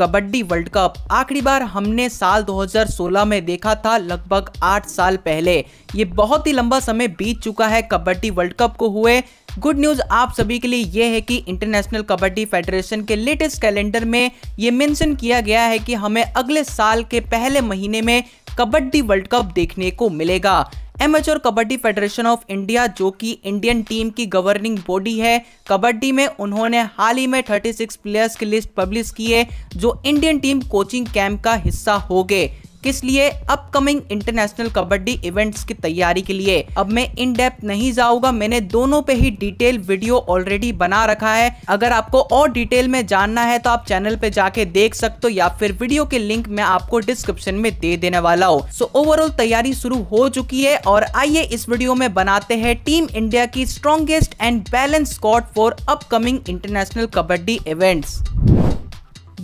kabaddi world cup आखिरी बार हमने साल 2016 में देखा था लगभग आठ साल पहले ये बहुत ही लंबा समय बीत चुका है कबड्डी वर्ल्ड कप को हुए गुड न्यूज़ आप सभी के लिए यह है कि इंटरनेशनल कबड्डी फेडरेशन के लेटेस्ट कैलेंडर में ये मेंशन किया गया है कि हमें अगले साल के पहले महीने में कबड्डी वर्ल्ड कप देखने को मिलेगा amateur kabaddi federation of India जो कि इंडियन टीम की गवर्निंग बॉडी है कबड्डी में उन्होंने हाल ही में 36 प्लेयर्स की लिस्ट पब्लिश की है जो इंडियन टीम कोचिंग कैंप का हिस्सा हो गए किस लिए अपकमिंग इंटरनेशनल कबड्डी इवेंट्स की तैयारी के लिए अब मैं इन डेप्थ नहीं जाऊंगा मैंने दोनों पे ही डिटेल वीडियो ऑलरेडी बना रखा है अगर आपको और डिटेल में जानना है तो आप चैनल पे जाके देख सकते हो या फिर वीडियो के लिंक मैं आपको डिस्क्रिप्शन में दे देने वाला हूँ सो ओवरऑल तैयारी शुरू हो चुकी है और आइए इस वीडियो में बनाते हैं टीम इंडिया की strongest and balance squad for upcoming international kabaddi events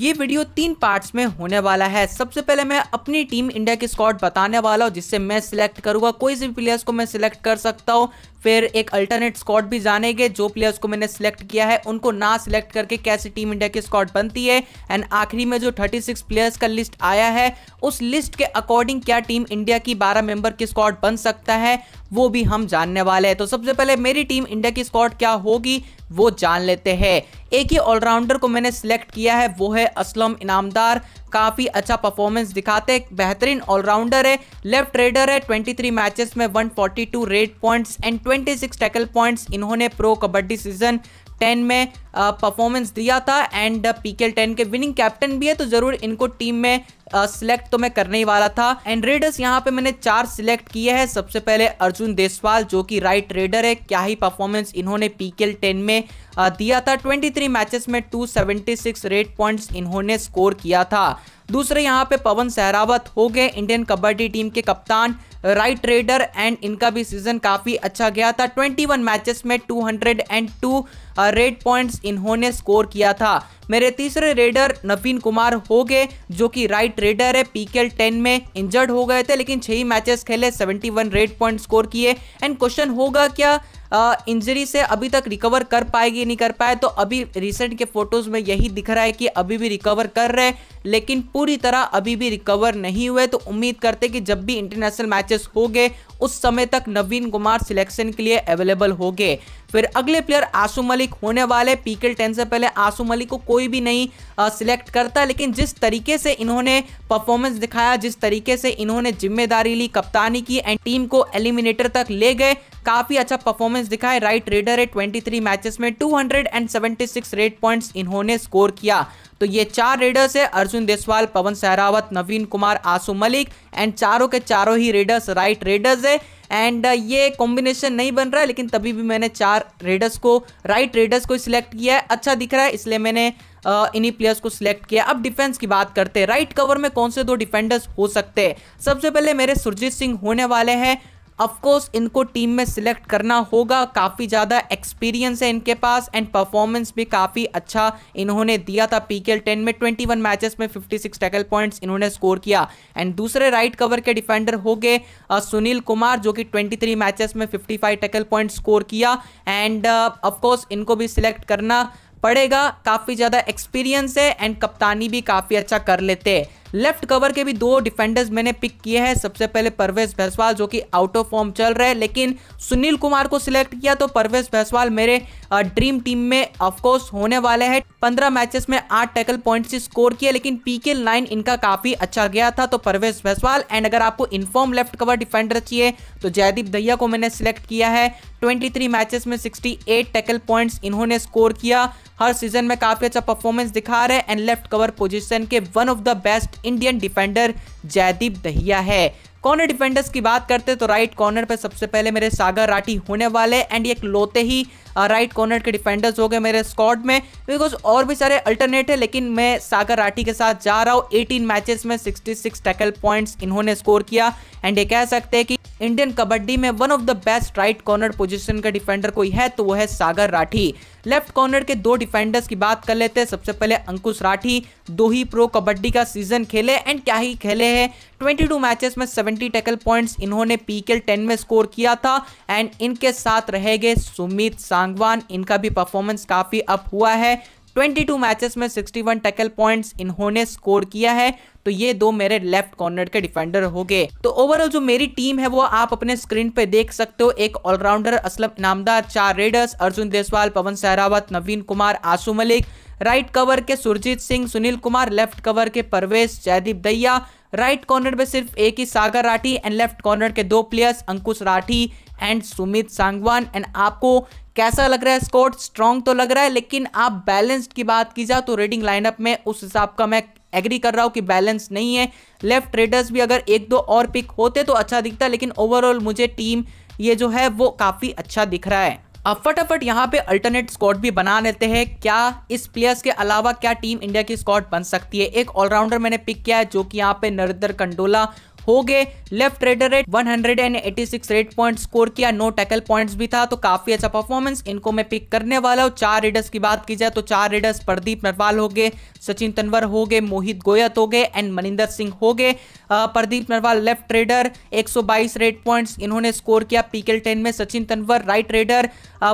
ये वीडियो तीन पार्ट्स में होने वाला है सबसे पहले मैं अपनी टीम इंडिया की स्कॉट बताने वाला हूँ जिससे मैं सिलेक्ट करूंगा कोई भी प्लेयर्स को मैं सिलेक्ट कर सकता हूँ फिर एक अल्टरनेट स्कॉट भी जानेंगे जो प्लेयर्स को मैंने सेलेक्ट किया है उनको ना सिलेक्ट करके कैसे टीम इंडिया की स्कॉट बनती है एंड आखिरी में जो 36 प्लेयर्स का लिस्ट आया है उस लिस्ट के अकॉर्डिंग क्या टीम इंडिया की 12 मेंबर की स्कॉट बन सकता है वो भी हम जानने वाले हैं तो सबसे पहले मेरी टीम इंडिया की स्कॉट क्या होगी वो जान लेते हैं एक ही ऑलराउंडर को मैंने सिलेक्ट किया है वो है असलम इनामदार काफ़ी अच्छा परफॉर्मेंस दिखाते हैं बेहतरीन ऑलराउंडर है लेफ्ट रेडर है 23 मैचेस में 142 raid points and 26 tackle points इन्होंने प्रो कबड्डी सीजन टेन में परफॉर्मेंस दिया था एंड पी के टेन के विनिंग कैप्टन भी है तो जरूर इनको टीम में सिलेक्ट तो मैं करने ही वाला था एंड रेडर्स यहाँ पे मैंने चार सिलेक्ट किए हैं सबसे पहले अर्जुन देसवाल जो कि राइट रेडर है क्या ही परफॉर्मेंस इन्होंने पी के टेन में दिया था 23 मैचेस में 276 रेट पॉइंट्स इन्होंने स्कोर किया था दूसरे यहाँ पे पवन सहरावत हो गए इंडियन कबड्डी टीम के कप्तान राइट रेडर एंड इनका भी सीजन काफ़ी अच्छा गया था 21 मैचेस में 202 रेड पॉइंट्स इन्होंने स्कोर किया था मेरे तीसरे रेडर नवीन कुमार हो गए जो कि राइट रेडर है पीकेएल 10 में इंजर्ड हो गए थे लेकिन छह मैचेस खेले 71 रेड पॉइंट स्कोर किए एंड क्वेश्चन होगा क्या इंजरी से अभी तक रिकवर कर पाएगी नहीं कर पाए तो अभी रिसेंट के फोटोज में यही दिख रहा है कि अभी भी रिकवर कर रहे हैं लेकिन पूरी तरह अभी भी रिकवर नहीं हुए तो उम्मीद करते कि जब भी इंटरनेशनल मैचेस हो गए उस समय तक नवीन कुमार सिलेक्शन के लिए अवेलेबल हो गए फिर अगले प्लेयर आसू मलिक होने वाले पीके टेन से पहले आसू मलिक को कोई भी नहीं सिलेक्ट करता लेकिन जिस तरीके से इन्होंने परफॉर्मेंस दिखाया जिस तरीके से इन्होंने जिम्मेदारी ली कप्तानी की एंड टीम को एलिमिनेटर तक ले गए काफी अच्छा परफॉर्मेंस दिखाए राइट रेडर है 23 मैचेस में 276 रेट पॉइंट्स इन्होंने स्कोर किया तो ये चार रेडर्स है अर्जुन देसवाल पवन सहरावत नवीन कुमार आसू मलिक एंड चारों के चारों ही रेडर्स राइट रेडर्स है एंड ये कॉम्बिनेशन नहीं बन रहा है लेकिन तभी भी मैंने चार रेडर्स को राइट रेडर्स को सिलेक्ट किया है अच्छा दिख रहा है इसलिए मैंने uh, इन्हीं प्लेयर्स को सिलेक्ट किया अब डिफेंस की बात करते हैं राइट कवर में कौन से दो डिफेंडर्स हो सकते हैं सबसे पहले मेरे सुरजीत सिंह होने वाले हैं ऑफकोर्स इनको टीम में सिलेक्ट करना होगा काफ़ी ज़्यादा एक्सपीरियंस है इनके पास एंड परफॉर्मेंस भी काफ़ी अच्छा इन्होंने दिया था पी के टेन में ट्वेंटी वन मैचेस में फिफ्टी सिक्स टैकल पॉइंट्स इन्होंने स्कोर किया एंड दूसरे राइट कवर के डिफेंडर हो गए सुनील कुमार जो कि ट्वेंटी थ्री मैचेस में fifty five tackle point score किया एंड ऑफकोर्स इनको भी सिलेक्ट करना पड़ेगा काफ़ी ज़्यादा एक्सपीरियंस है एंड कप्तानी भी काफ़ी अच्छा कर लेते हैं लेफ्ट कवर के भी दो डिफेंडर्स मैंने पिक किए हैं सबसे पहले परवेज भैसवाल जो कि आउट ऑफ फॉर्म चल रहे हैं लेकिन सुनील कुमार को सिलेक्ट किया तो परवेज भैसवाल मेरे ड्रीम टीम में ऑफकोर्स होने वाले हैं पंद्रह मैचेस में आठ टैकल पॉइंट से स्कोर किया लेकिन पीके लाइन इनका काफी अच्छा गया था तो परवेज भैसवाल एंड अगर आपको इन्फॉर्म लेफ्ट कवर डिफेंडर चाहिए तो जयदीप दहिया को मैंने सिलेक्ट किया है 23 मैचेस में 68 टैकल पॉइंट्स इन्होंने स्कोर किया हर सीजन में काफी अच्छा परफॉर्मेंस दिखा रहे हैं एंड लेफ्ट कवर पोजीशन के one of the best Indian defender Jaideep Dahiya है कॉर्नर डिफेंडर्स की बात करते तो राइट कॉर्नर पर सबसे पहले मेरे सागर राठी होने वाले एंड एक लोते ही राइट कॉर्नर के डिफेंडर्स हो गए मेरे स्कॉड में बिकॉज और भी सारे अल्टरनेट है लेकिन मैं सागर राठी के साथ जा रहा हूँ 18 मैचेस में 66 टैकल पॉइंट्स इन्होंने स्कोर किया एंड ये कह सकते हैं कि इंडियन कबड्डी में one of the best right corner position का डिफेंडर कोई है तो वो है सागर राठी लेफ्ट कॉर्नर के दो डिफेंडर्स की बात कर लेते हैं सबसे पहले अंकुश राठी दो ही प्रो कबड्डी का सीजन खेले एंड क्या ही खेले हैं 22 मैचेस में 70 टैकल पॉइंट्स इन्होंने पीकेल 10 में स्कोर किया था एंड इनके साथ रह गए सुमित सांगवान इनका भी परफॉर्मेंस काफ़ी अप हुआ है 22 मैचेस में 61 टैकल पॉइंट्स इन्होंने स्कोर किया है तो ये दो मेरे लेफ्ट कॉर्नर के डिफेंडर हो गए तो ओवरऑल जो मेरी टीम है वो आप अपने स्क्रीन पे देख सकते हो एक ऑलराउंडर असलम इनामदार चार raiders Arjun Deswal Pawan Sehrawat Naveen Kumar Ashu Malik right cover के सुरजीत सिंह सुनील कुमार लेफ्ट कवर के परवेश जयदीप दैया राइट कॉर्नर में सिर्फ एक ही Sagar Rathee and left corner के दो players Ankush Rathee and Sumit Sangwan and आपको कैसा लग रहा है स्कोर स्ट्रॉन्ग तो लग रहा है लेकिन आप बैलेंस्ड की बात की जाए तो रेडिंग लाइनअप में उस हिसाब का मैं एग्री कर रहा हूँ कि बैलेंस नहीं है लेफ्ट ट्रेडर्स भी अगर एक दो और पिक होते तो अच्छा दिखता लेकिन ओवरऑल मुझे टीम ये जो है वो काफ़ी अच्छा दिख रहा है अब फटाफट यहाँ पे अल्टरनेट स्कॉट भी बना लेते हैं क्या इस प्लेयर्स के अलावा क्या टीम इंडिया की स्कॉट बन सकती है एक ऑलराउंडर मैंने पिक किया है जो कि यहाँ पे नरेंद्र कंडोला हो गए left raider raid 186 raid point score किया नो टैकल पॉइंट्स भी था तो काफी अच्छा परफॉर्मेंस इनको मैं पिक करने वाला हूँ चार रेडर्स की बात की जाए तो चार रेडर्स प्रदीप नरवाल हो गए सचिन तनवर हो गए मोहित गोयत हो गए एंड मनिंदर सिंह हो गए Pradeep Narwal left raider 122 raid points इन्होंने स्कोर किया पीकेल टेन में Sachin Tanwar right raider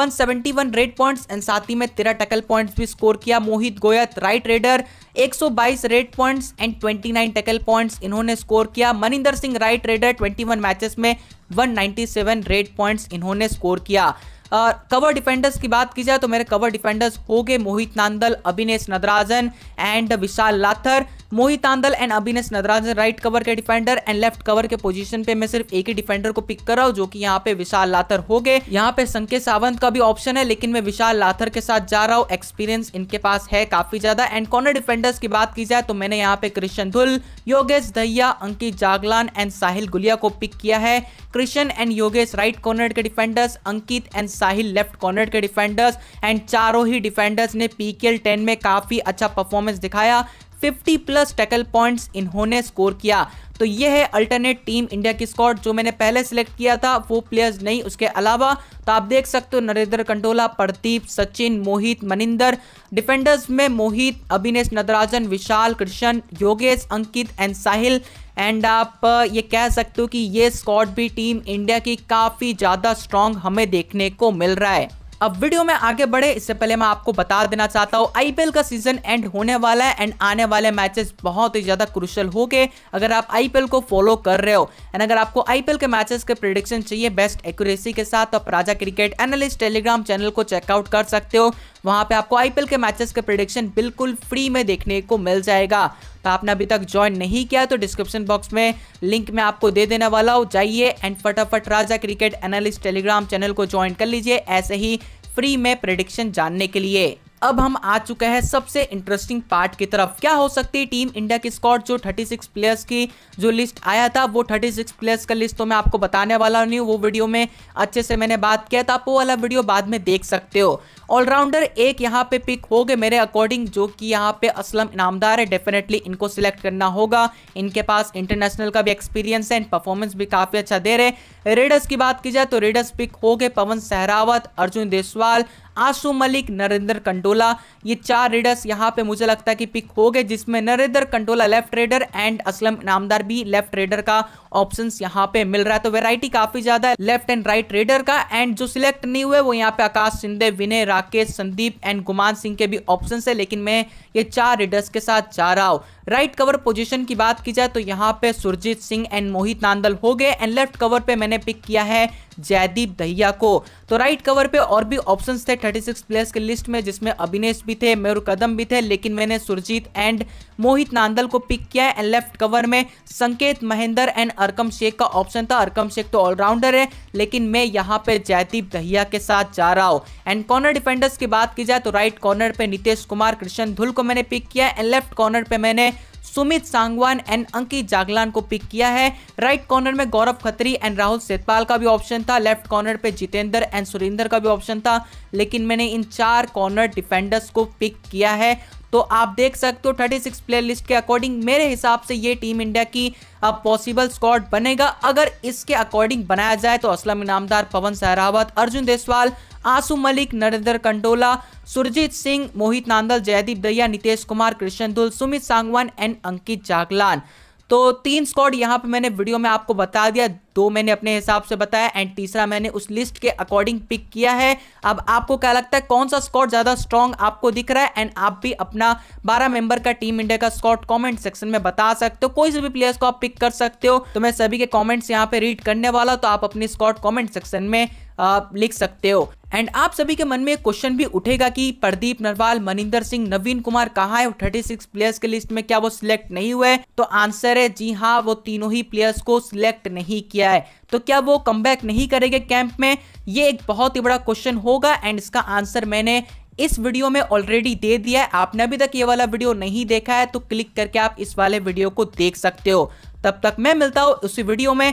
one raid points and साथ ही में तेरह टैकल पॉइंट्स भी स्कोर किया Mohit Goyat right raider 122 raid points and 29 tackle points इन्होंने स्कोर किया Maninder Singh right raider 21 matches में 197 रेड पॉइंट्स इन्होंने स्कोर किया कवर डिफेंडर्स की बात की जाए तो मेरे कवर डिफेंडर्स हो गए Mohit Nandal Abhinesh Nadarajan and Vishal Lather Mohit Nandal and Abhinesh Nadarajan right cover के डिफेंडर एंड लेफ्ट कवर के पोजीशन पे मैं सिर्फ एक ही डिफेंडर को पिक कर रहा हूँ जो कि यहाँ पे विशाल लाथर हो गए यहाँ पे संकेत सावंत का भी ऑप्शन है लेकिन मैं विशाल लाथर के साथ जा रहा हूँ एक्सपीरियंस इनके पास है काफी ज्यादा एंड कॉर्नर डिफेंडर्स की बात की जाए तो मैंने यहाँ पे कृष्ण धुल योगेश दहिया अंकित जागलान एंड साहिल गुलिया को पिक किया है Krishan and Yogesh right corner के defenders Ankit and Sahil left corner के डिफेंडर्स एंड चारों ही डिफेंडर्स ने पीकेएल 10 में काफी अच्छा परफॉर्मेंस दिखाया 50 प्लस टैकल पॉइंट्स इन्होंने स्कोर किया तो ये है अल्टरनेट टीम इंडिया की स्कॉट जो मैंने पहले सिलेक्ट किया था वो प्लेयर्स नहीं उसके अलावा तो आप देख सकते हो नरेंद्र कंटोला प्रदीप सचिन मोहित मनिंदर डिफेंडर्स में मोहित अभिनेश नदराजन विशाल कृष्ण योगेश अंकित एंड साहिल एंड आप ये कह सकते हो कि ये स्कॉट भी टीम इंडिया की काफ़ी ज़्यादा स्ट्रांग हमें देखने को मिल रहा है अब वीडियो में आगे बढ़े इससे पहले मैं आपको बता देना चाहता हूँ आईपीएल का सीजन एंड होने वाला है एंड आने वाले मैचेस बहुत ही ज्यादा क्रुशल हो गए अगर आप आईपीएल को फॉलो कर रहे हो एंड अगर आपको आईपीएल के मैचेस के प्रिडिक्शन चाहिए बेस्ट एक्यूरेसी के साथ तो आप Raja cricket analyst Telegram channel को चेकआउट कर सकते हो वहां पे आपको आईपीएल के मैचेस के प्रिडिक्शन बिल्कुल फ्री में देखने को मिल जाएगा तो आपने अभी तक ज्वाइन नहीं किया तो डिस्क्रिप्शन बॉक्स में लिंक मैं आपको दे देने वाला हूँ जाइए एंड फटाफट Raja cricket analyst Telegram channel को ज्वाइन कर लीजिए ऐसे ही फ्री में प्रिडिक्शन जानने के लिए अब हम आ चुके हैं सबसे इंटरेस्टिंग पार्ट की तरफ क्या हो सकती है टीम इंडिया की स्कॉट जो 36 प्लेयर्स की जो लिस्ट आया था वो 36 प्लेयर्स का लिस्ट तो मैं आपको बताने वाला नहीं हूँ वो वीडियो में अच्छे से मैंने बात किया था आप वो वाला वीडियो बाद में देख सकते हो ऑलराउंडर एक यहाँ पे पिक हो गए मेरे अकॉर्डिंग जो कि यहाँ पे असलम इनामदार है डेफिनेटली इनको सिलेक्ट करना होगा इनके पास इंटरनेशनल का भी एक्सपीरियंस है एंड परफॉर्मेंस भी काफ़ी अच्छा दे रहे रेडर्स की बात की जाए तो रेडर्स पिक हो गए पवन सहरावत अर्जुन देसवाल आशु मलिक नरेंद्र कंडोला ये चार रेडर्स यहाँ पे मुझे लगता है कि पिक हो गए जिसमें Narender Kandola left raider and Aslam Inamdar भी लेफ्ट रेडर का ऑप्शन यहाँ पे मिल रहा है तो वैरायटी काफी ज्यादा लेफ्ट एंड राइट रेडर का एंड जो सिलेक्ट नहीं हुए वो यहाँ पे आकाश सिंधे विनय राकेश संदीप एंड गुमान सिंह के भी ऑप्शन है लेकिन मैं ये चार रीडर्स के साथ जा रहा हूँ राइट कवर पोजीशन की बात की जाए तो यहाँ पे सुरजीत सिंह एंड मोहित नांदल हो गए एंड लेफ्ट कवर पे मैंने पिक किया है जयदीप दहिया को तो राइट कवर पे और भी ऑप्शन थे 36 प्लेयर्स के लिस्ट में जिसमें अभिनेश भी थे मेरू कदम भी थे लेकिन मैंने सुरजीत एंड मोहित नांदल को पिक किया है एंड लेफ्ट कवर में संकेत महेंद्र एंड अरकम शेख का ऑप्शन था अरकम शेख तो ऑलराउंडर है लेकिन मैं यहाँ पे जयदीप दहिया के साथ जा रहा हूँ एंड कॉर्नर डिफेंडर्स की बात की जाए तो राइट कॉर्नर पे नीतीश कुमार कृष्ण धुल को मैंने पिक किया एंड लेफ्ट कॉर्नर पे मैंने सुमित सांगवान एंड अंकित जागलान को पिक किया है राइट कॉर्नर में गौरव खत्री एंड राहुल सेतपाल का भी ऑप्शन था लेफ्ट कॉर्नर पे जितेंद्र एंड सुरेंद्र का भी ऑप्शन था लेकिन मैंने इन चार कॉर्नर डिफेंडर्स को पिक किया है तो आप देख सकते हो 36 प्लेयर लिस्ट के अकॉर्डिंग मेरे हिसाब से ये टीम इंडिया की अब पॉसिबल स्कॉट बनेगा अगर इसके अकॉर्डिंग बनाया जाए तो असलम इनामदार पवन सहरावत अर्जुन देसवाल आंसू मलिक नरेंद्र कंटोला सुरजीत सिंह मोहित नांदल जयदीप दैया नीतीश कुमार कृष्ण धुल सुमित सांगवान एंड अंकित जागलान तो तीन स्क्वाड यहाँ पे मैंने वीडियो में आपको बता दिया दो मैंने अपने हिसाब से बताया एंड तीसरा मैंने उस लिस्ट के अकॉर्डिंग पिक किया है अब आपको क्या लगता है कौन सा स्कॉट ज़्यादा स्ट्रॉन्ग आपको दिख रहा है एंड आप भी अपना 12 मेंबर का टीम इंडिया का स्कॉट कमेंट सेक्शन में बता सकते हो कोई से भी प्लेयर्स को आप पिक कर सकते हो तो मैं सभी के कॉमेंट्स यहाँ पे रीड करने वाला तो आप अपने स्कॉट कॉमेंट सेक्शन में आप लिख सकते हो एंड आप सभी के मन में एक क्वेश्चन भी उठेगा कि प्रदीप नरवाल मनिंदर सिंह नवीन कुमार कहाँ है थर्टी सिक्स प्लेयर्स के लिस्ट में क्या वो सिलेक्ट नहीं हुए तो आंसर है जी हाँ वो तीनों ही प्लेयर्स को सिलेक्ट नहीं किया है तो क्या वो कम नहीं करेंगे कैंप में ये एक बहुत ही बड़ा क्वेश्चन होगा एंड इसका आंसर मैंने इस वीडियो में ऑलरेडी दे दिया है आपने अभी तक ये वाला वीडियो नहीं देखा है तो क्लिक करके आप इस वाले वीडियो को देख सकते हो तब तक मैं मिलता हूँ उसी वीडियो में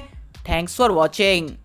थैंक्स फॉर वॉचिंग